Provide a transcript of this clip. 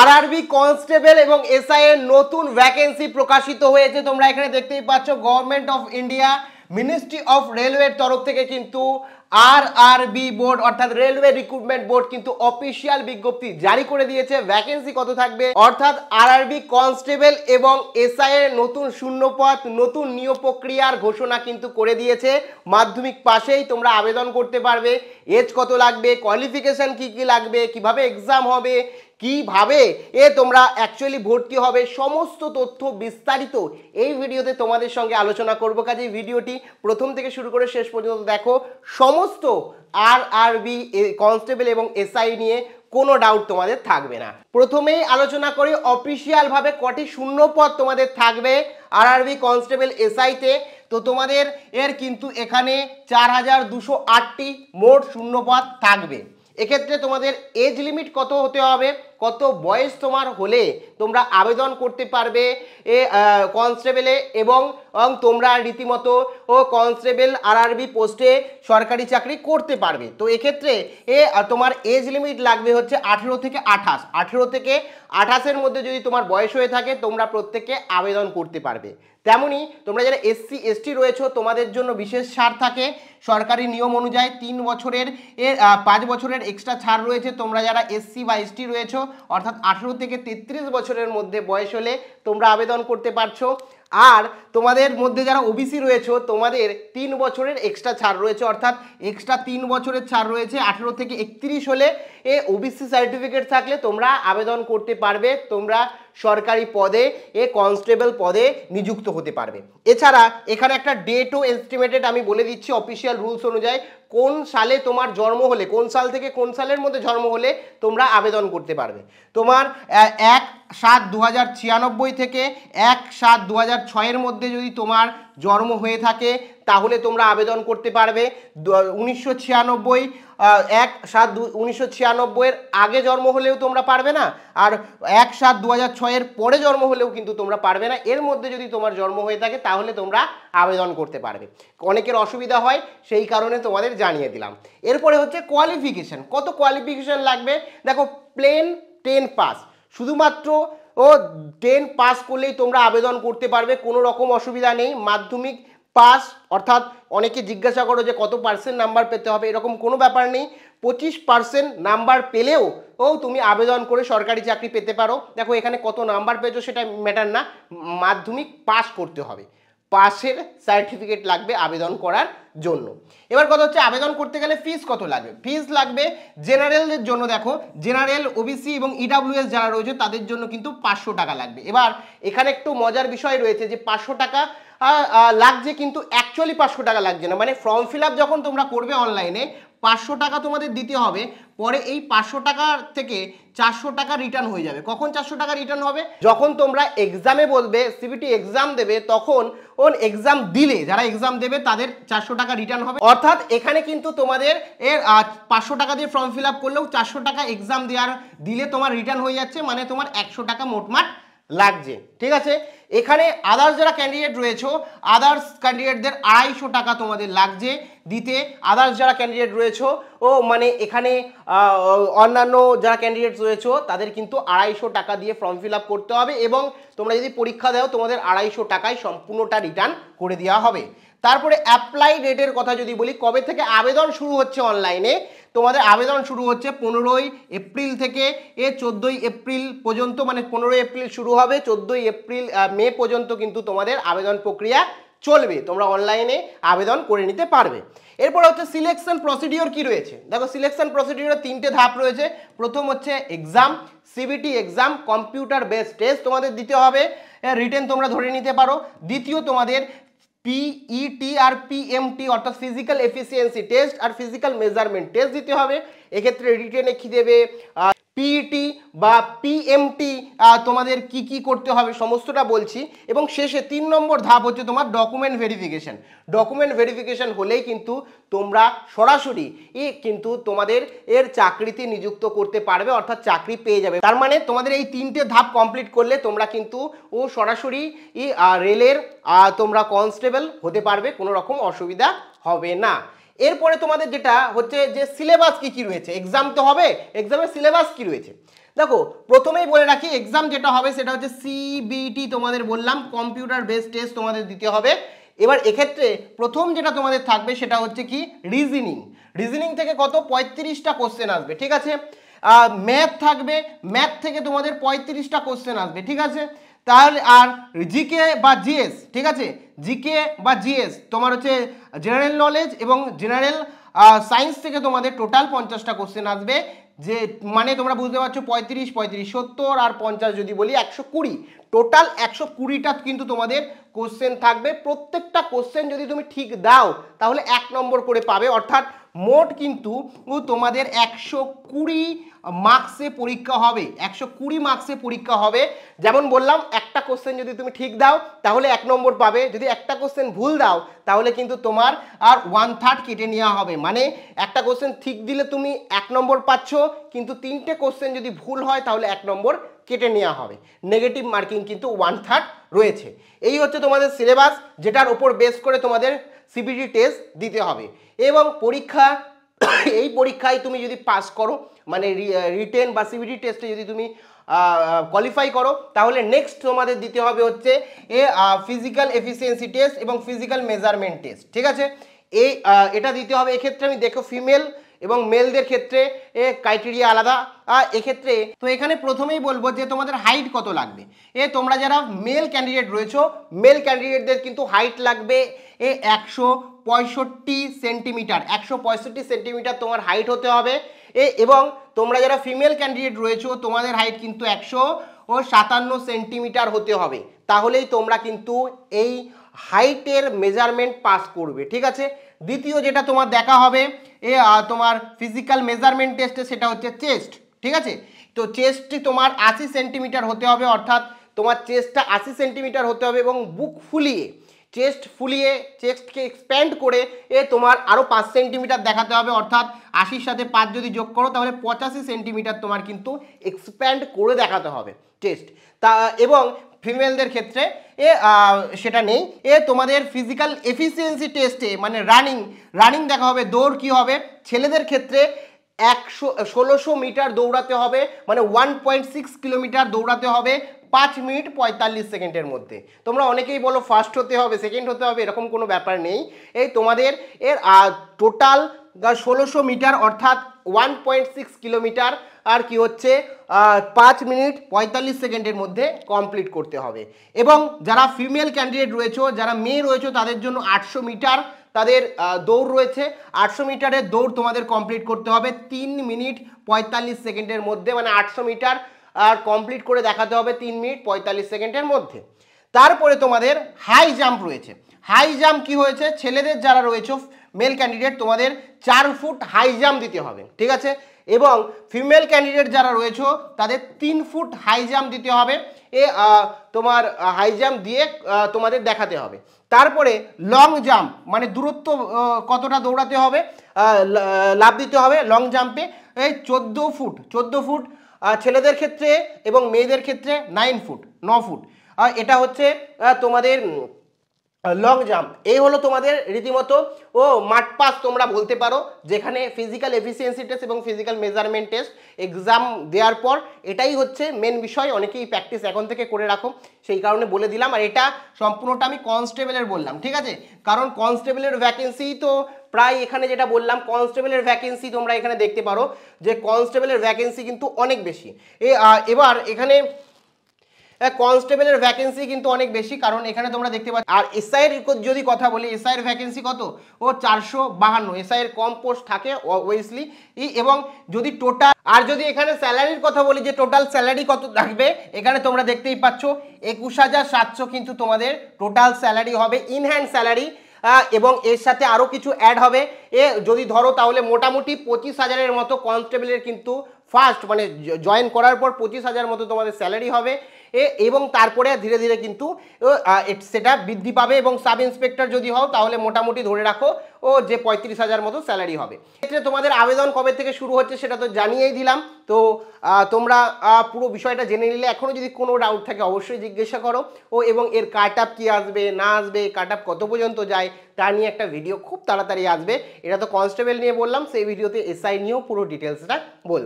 RRB constable এবং SI এর নতুন ভ্যাকেন্সি প্রকাশিত হয়েছে তোমরা এখানে দেখতেই পাচ্ছ government of India ministry of রেলওয়ের তরফ থেকে কিন্তু আর আরবি বোর্ড অর্থাৎ রেলওয়ে রিক্রুটমেন্ট বোর্ড কিন্তু অফিসিয়াল বিজ্ঞপ্তি জারি করে দিয়েছে ভ্যাকেন্সি কত থাকবে অর্থাৎ কনস্টেবল এবং এসআই এর নতুন শূন্যপদ নতুন নিয়োগ প্রক্রিয়ার ঘোষণা কিন্তু করে দিয়েছে মাধ্যমিক পাশেই তোমরা আবেদন করতে পারবে এজ কত লাগবে কোয়ালিফিকেশন কি কি লাগবে কিভাবে এক্সাম হবে কিভাবে এ তোমরা অ্যাকচুয়ালি ভর্তি হবে সমস্ত তথ্য বিস্তারিত এই ভিডিওতে তোমাদের সঙ্গে আলোচনা করবো কাজে ভিডিওটি প্রথম থেকে শুরু করে শেষ পর্যন্ত দেখো সম সমস্ত আর আরবি কনস্টেবল এবং এসআই নিয়ে কোনো ডাউট তোমাদের থাকবে না প্রথমেই আলোচনা করি অফিসিয়ালভাবে কটি শূন্য পদ তোমাদের থাকবে আর আরবি কনস্টেবল এসআইতে তো তোমাদের এর কিন্তু এখানে চার হাজার দুশো আটটি মোট শূন্যপদ থাকবে এক্ষেত্রে তোমাদের এজ লিমিট কত হতে হবে কত বয়স তোমার হলে তোমরা আবেদন করতে পারবে এ কনস্টেবলে এবং তোমরা রীতিমতো ও কনস্টেবল আরআরবি পোস্টে সরকারি চাকরি করতে পারবে তো এক্ষেত্রে এ তোমার এজ লিমিট লাগবে হচ্ছে আঠেরো থেকে আঠাশ আঠেরো থেকে আঠাশের মধ্যে যদি তোমার বয়স হয়ে থাকে তোমরা প্রত্যেকে আবেদন করতে পারবে তেমনি তোমরা যারা এসসি এসটি রয়েছে তোমাদের জন্য বিশেষ ছাড় থাকে সরকারি নিয়ম অনুযায়ী তিন বছরের এ পাঁচ বছরের এক্সট্রা ছাড় রয়েছে তোমরা যারা এসসি বা এসটি রয়েছে অর্থাৎ আঠেরো থেকে তেত্রিশ বছরের মধ্যে বয়স হলে তোমরা আবেদন করতে পারছো আর তোমাদের মধ্যে যারা ওবিসি রয়েছে তোমাদের তিন বছরের এক্সট্রা ছাড় রয়েছে অর্থাৎ এক্সট্রা তিন বছরের ছাড় রয়েছে আঠেরো থেকে একত্রিশ হলে এ ওবিসি সার্টিফিকেট থাকলে তোমরা আবেদন করতে পারবে তোমরা সরকারি পদে এ কনস্টেবল পদে নিযুক্ত হতে পারবে এছাড়া এখানে একটা ডেটও এস্টিমেটেড আমি বলে দিচ্ছি অফিসিয়াল রুলস অনুযায়ী কোন সালে তোমার জন্ম হলে কোন সাল থেকে কোন সালের মধ্যে জন্ম হলে তোমরা আবেদন করতে পারবে তোমার এক সাত দু থেকে এক সাত দু ছয়ের মধ্যে যদি তোমার জন্ম হয়ে থাকে তাহলে তোমরা আবেদন করতে পারবে উনিশশো ছিয়ানব্বই এক সাত দু উনিশশো ছিয়ানব্বইয়ের আগে জন্ম হলেও তোমরা পারবে না আর এক সাত দু ছয়ের পরে জন্ম হলেও কিন্তু তোমরা পারবে না এর মধ্যে যদি তোমার জন্ম হয়ে থাকে তাহলে তোমরা আবেদন করতে পারবে অনেকের অসুবিধা হয় সেই কারণে তোমাদের জানিয়ে দিলাম এরপরে হচ্ছে কোয়ালিফিকেশান কত কোয়ালিফিকেশান লাগবে দেখো প্লেন টেন পাস শুধুমাত্র ও টেন পাস করলেই তোমরা আবেদন করতে পারবে কোনো রকম অসুবিধা নেই মাধ্যমিক পাস অর্থাৎ অনেকে জিজ্ঞাসা করো যে কত পার্সেন্ট নাম্বার পেতে হবে এরকম কোনো ব্যাপার নেই পঁচিশ পার্সেন্ট নাম্বার পেলেও ও তুমি আবেদন করে সরকারি চাকরি পেতে পারো দেখো এখানে কত নাম্বার পেয়েছো সেটা ম্যাটার না মাধ্যমিক পাস করতে হবে পাশের সার্টিফিকেট লাগবে আবেদন করার জন্য এবার কথা হচ্ছে আবেদন করতে গেলে ফিস কত লাগবে ফিস লাগবে জেনারেলদের জন্য দেখো জেনারেল ওবিসি এবং ইডাব্লিউএস e যারা রয়েছে তাদের জন্য কিন্তু পাঁচশো টাকা লাগবে এবার এখানে একটু মজার বিষয় রয়েছে যে পাঁচশো টাকা লাগছে কিন্তু অ্যাকচুয়ালি পাঁচশো টাকা লাগছে না মানে ফর্ম ফিল যখন তোমরা করবে অনলাইনে পাঁচশো টাকা তোমাদের দিতে হবে পরে এই পাঁচশো টাকার থেকে চারশো টাকা রিটার্ন হয়ে যাবে কখন চারশো টাকা রিটার্ন হবে যখন তোমরা এক্সামে বলবে সিবিটি এক্সাম দেবে তখন ওন এক্সাম দিলে যারা এক্সাম দেবে তাদের চারশো টাকা রিটার্ন হবে অর্থাৎ এখানে কিন্তু তোমাদের এর পাঁচশো টাকা দিয়ে ফর্ম ফিল করলেও চারশো টাকা এক্সাম দেওয়ার দিলে তোমার রিটার্ন হয়ে যাচ্ছে মানে তোমার একশো টাকা মোটমাট লাগছে ঠিক আছে এখানে আদার্স যারা ক্যান্ডিডেট রয়েছে আদার্স ক্যান্ডিডেটদের আড়াইশো টাকা তোমাদের লাগছে দিতে আদার্স যারা ক্যান্ডিডেট রয়েছে ও মানে এখানে অন্যান্য যারা ক্যান্ডিডেট রয়েছে তাদের কিন্তু আড়াইশো টাকা দিয়ে ফর্ম ফিল করতে হবে এবং তোমরা যদি পরীক্ষা দাও তোমাদের আড়াইশো টাকায় সম্পূর্ণটা রিটার্ন করে দেওয়া হবে তারপরে অ্যাপ্লাই ডেটের কথা যদি বলি কবে থেকে আবেদন শুরু হচ্ছে অনলাইনে তোমাদের আবেদন শুরু হচ্ছে পনেরোই এপ্রিল থেকে এ চোদ্দোই এপ্রিল পর্যন্ত মানে পনেরোই এপ্রিল শুরু হবে চোদ্দোই এপ্রিল মে পর্যন্ত কিন্তু তোমাদের আবেদন প্রক্রিয়া চলবে তোমরা অনলাইনে আবেদন করে নিতে পারবে এরপর হচ্ছে সিলেকশন প্রসিডিওর কি রয়েছে দেখো সিলেকশন প্রসিডিওর তিনটে ধাপ রয়েছে প্রথম হচ্ছে exam CBT exam computer base test তোমাদের দিতে হবে রিটেন হ্যাঁ, তোমরা ধরে নিতে পারো দ্বিতীয় তোমাদের পিইটি e আর পিএমটি অর্থাৎ ফিজিক্যাল এফিসিয়েন্সি টেস্ট আর ফিজিক্যাল মেজারমেন্ট টেস্ট দিতে হবে এক্ষেত্রে রিটেনে কী দেবে পিইটি e বা পিএমটি তোমাদের কি কি করতে হবে সমস্তটা বলছি এবং শেষে তিন নম্বর ধাপ হচ্ছে তোমার ডকুমেন্ট ভেরিফিকেশন ডকুমেন্ট ভেরিফিকেশন হলেই কিন্তু তোমরা সরাসরি ই কিন্তু তোমাদের এর চাকরিতে নিযুক্ত করতে পারবে অর্থাৎ চাকরি পেয়ে যাবে তার মানে তোমাদের এই তিনটে ধাপ কমপ্লিট করলে তোমরা কিন্তু ও সরাসরি রেলের তোমরা কনস্টেবল হতে পারবে কোনো রকম অসুবিধা হবে না এরপরে তোমাদের যেটা হচ্ছে যে সিলেবাস কী কী রয়েছে এক্সাম তো হবে এক্সামের সিলেবাস কী রয়েছে দেখো প্রথমেই বলে রাখি এক্সাম যেটা হবে সেটা হচ্ছে সিবিটি তোমাদের বললাম কম্পিউটার বেস টেস্ট তোমাদের দিতে হবে এবার এক্ষেত্রে প্রথম যেটা তোমাদের থাকবে সেটা হচ্ছে কি রিজনিং রিজনিং থেকে কত পঁয়ত্রিশটা কোশ্চেন আসবে ঠিক আছে ম্যাথ থাকবে ম্যাথ থেকে তোমাদের পঁয়ত্রিশটা কোশ্চেন আসবে ঠিক আছে তাহলে আর জিকে বা জিএস ঠিক আছে জিকে বা জিএস তোমার হচ্ছে জেনারেল নলেজ এবং জেনারেল সায়েন্স থেকে তোমাদের টোটাল পঞ্চাশটা কোশ্চেন আসবে যে মানে তোমরা বুঝতে পারছো পঁয়ত্রিশ পঁয়ত্রিশ সত্তর আর পঞ্চাশ যদি বলি একশো কুড়ি টোটাল একশো কুড়িটা কিন্তু তোমাদের কোশ্চেন থাকবে প্রত্যেকটা কোশ্চেন যদি তুমি ঠিক দাও তাহলে এক নম্বর করে পাবে অর্থাৎ মোট কিন্তু তোমাদের একশো কুড়ি মার্কসে পরীক্ষা হবে একশো কুড়ি মার্কসে পরীক্ষা হবে যেমন বললাম একটা কোশ্চেন যদি তুমি ঠিক দাও তাহলে এক নম্বর পাবে যদি একটা কোশ্চেন ভুল দাও তাহলে কিন্তু তোমার আর ওয়ান থার্ড কেটে নেওয়া হবে মানে একটা কোশ্চেন ঠিক দিলে তুমি এক নম্বর পাচ্ছ কিন্তু তিনটে কোশ্চেন যদি ভুল হয় তাহলে এক নম্বর কেটে নেওয়া হবে নেগেটিভ মার্কিং কিন্তু ওয়ান থার্ড রয়েছে এই হচ্ছে তোমাদের সিলেবাস যেটার ওপর বেস করে তোমাদের সিবিটি টেস্ট দিতে হবে এবং পরীক্ষা এই পরীক্ষায় তুমি যদি পাস করো মানে রিটেন বা সিবিটি টেস্টে যদি তুমি কোয়ালিফাই করো তাহলে নেক্সট তোমাদের দিতে হবে হচ্ছে এ ফিজিক্যাল এফিসিয়েন্সি টেস্ট এবং ফিজিক্যাল মেজারমেন্ট টেস্ট ঠিক আছে এই এটা দিতে হবে এক্ষেত্রে আমি দেখো ফিমেল এবং মেলদের ক্ষেত্রে এ ক্রাইটেরিয়া আলাদা এক্ষেত্রে তো এখানে প্রথমেই বলবো যে তোমাদের হাইট কত লাগবে এ তোমরা যারা মেল ক্যান্ডিডেট রয়েছো মেল ক্যান্ডিডেটদের কিন্তু হাইট লাগবে এ একশো পঁয়ষট্টি সেন্টিমিটার একশো পঁয়ষট্টি সেন্টিমিটার তোমার হাইট হতে হবে এ এবং তোমরা যারা ফিমেল ক্যান্ডিডেট রয়েছো তোমাদের হাইট কিন্তু একশো ও সাতান্ন সেন্টিমিটার হতে হবে তাহলেই তোমরা কিন্তু এই হাইটের মেজারমেন্ট পাস করবে ঠিক আছে দ্বিতীয় যেটা তোমার দেখা হবে এ তোমার ফিজিক্যাল মেজারমেন্ট টেস্টে সেটা হচ্ছে চেস্ট ঠিক আছে তো চেস্টটি তোমার আশি সেন্টিমিটার হতে হবে অর্থাৎ তোমার চেস্টটা আশি সেন্টিমিটার হতে হবে এবং বুক ফুলিয়ে চেস্ট ফুলিয়ে চেস্টকে এক্সপ্যান্ড করে এ তোমার আরও পাঁচ সেন্টিমিটার দেখাতে হবে অর্থাৎ আশির সাথে পাঁচ যদি যোগ করো তাহলে পঁচাশি সেন্টিমিটার তোমার কিন্তু এক্সপ্যান্ড করে দেখাতে হবে চেস্ট তা এবং ফিমেলদের ক্ষেত্রে এ সেটা নেই এ তোমাদের ফিজিক্যাল এফিসিয়েন্সি টেস্টে মানে রানিং রানিং দেখা হবে দৌড় কি হবে ছেলেদের ক্ষেত্রে একশো ষোলোশো মিটার দৌড়াতে হবে মানে ওয়ান পয়েন্ট সিক্স কিলোমিটার দৌড়াতে হবে পাঁচ মিনিট পঁয়তাল্লিশ সেকেন্ডের মধ্যে তোমরা অনেকেই বলো ফার্স্ট হতে হবে সেকেন্ড হতে হবে এরকম কোনো ব্যাপার নেই এই তোমাদের এর টোটাল ষোলোশো মিটার অর্থাৎ ওয়ান পয়েন্ট সিক্স কিলোমিটার আর কি হচ্ছে পাঁচ মিনিট পঁয়তাল্লিশ সেকেন্ডের মধ্যে কমপ্লিট করতে হবে এবং যারা ফিমেল ক্যান্ডিডেট রয়েছে যারা মেয়ে রয়েছে তাদের জন্য আটশো মিটার তাদের দৌড় রয়েছে আটশো মিটারের দৌড় তোমাদের কমপ্লিট করতে হবে তিন মিনিট পঁয়তাল্লিশ সেকেন্ডের মধ্যে মানে আটশো মিটার আর কমপ্লিট করে দেখাতে হবে তিন মিনিট পঁয়তাল্লিশ সেকেন্ডের মধ্যে তারপরে তোমাদের হাই জাম্প রয়েছে হাই জাম্প কি হয়েছে ছেলেদের যারা রয়েছে মেল ক্যান্ডিডেট তোমাদের চার ফুট হাই জাম্প দিতে হবে ঠিক আছে এবং ফিমেল ক্যান্ডিডেট যারা রয়েছে তাদের তিন ফুট হাই জাম্প দিতে হবে এ তোমার হাই জাম্প দিয়ে তোমাদের দেখাতে হবে তারপরে লং জাম্প মানে দূরত্ব কতটা দৌড়াতে হবে লাভ দিতে হবে লং জাম্পে এই চোদ্দো ফুট চোদ্দো ফুট ছেলেদের ক্ষেত্রে এবং মেয়েদের ক্ষেত্রে নাইন ফুট ন ফুট আর এটা হচ্ছে তোমাদের লং জাম্প এই হলো তোমাদের রীতিমতো ও মাঠ পাস তোমরা বলতে পারো যেখানে ফিজিক্যাল এফিসিয়েন্সি টেস্ট এবং ফিজিক্যাল মেজারমেন্ট টেস্ট এক্সাম দেওয়ার পর এটাই হচ্ছে মেন বিষয় অনেকেই প্র্যাকটিস এখন থেকে করে রাখো সেই কারণে বলে দিলাম আর এটা সম্পূর্ণটা আমি কনস্টেবলের বললাম ঠিক আছে কারণ কনস্টেবলের ভ্যাকেন্সি তো প্রায় এখানে যেটা বললাম কনস্টেবলের ভ্যাকেন্সি তোমরা এখানে দেখতে পারো যে কনস্টেবলের ভ্যাকেন্সি কিন্তু অনেক বেশি এবার এখানে কনস্টেবলের ভ্যাকেন্সি কিন্তু অনেক বেশি কারণ এখানে তোমরা দেখতে পাচ্ছ আর এসআইয়ের যদি কথা বলি এসআইয়ের ভ্যাকেন্সি কত ও চারশো বাহান্ন এসআইয়ের কম পোস্ট থাকে ওয়েসলি এবং যদি টোটাল আর যদি এখানে স্যালারির কথা বলি যে টোটাল স্যালারি কত থাকবে এখানে তোমরা দেখতেই পাচ্ছ একুশ হাজার সাতশো কিন্তু তোমাদের টোটাল স্যালারি হবে ইনহ্যান্ড স্যালারি এবং এর সাথে আরও কিছু অ্যাড হবে এ যদি ধরো তাহলে মোটামুটি পঁচিশ হাজারের মতো কনস্টেবলের কিন্তু ফার্স্ট মানে জয়েন করার পর পঁচিশ হাজার মতো তোমাদের স্যালারি হবে এবং তারপরে ধীরে ধীরে কিন্তু সেটা বৃদ্ধি পাবে এবং সাব ইন্সপেক্টর যদি হও তাহলে মোটামুটি ধরে রাখো ও যে পঁয়ত্রিশ হাজার মতো স্যালারি হবে এক্ষেত্রে তোমাদের আবেদন কবে থেকে শুরু হচ্ছে সেটা তো জানিয়েই দিলাম তো তোমরা পুরো বিষয়টা জেনে নিলে এখনও যদি কোনো ডাউট থাকে অবশ্যই জিজ্ঞাসা করো ও এবং এর কাট আপ কী আসবে না আসবে কাট আপ কত পর্যন্ত যায় তা নিয়ে একটা ভিডিও খুব তাড়াতাড়ি আসবে এটা তো কনস্টেবল নিয়ে বললাম সেই ভিডিওতে এসআই নিয়েও পুরো ডিটেলসটা বলবো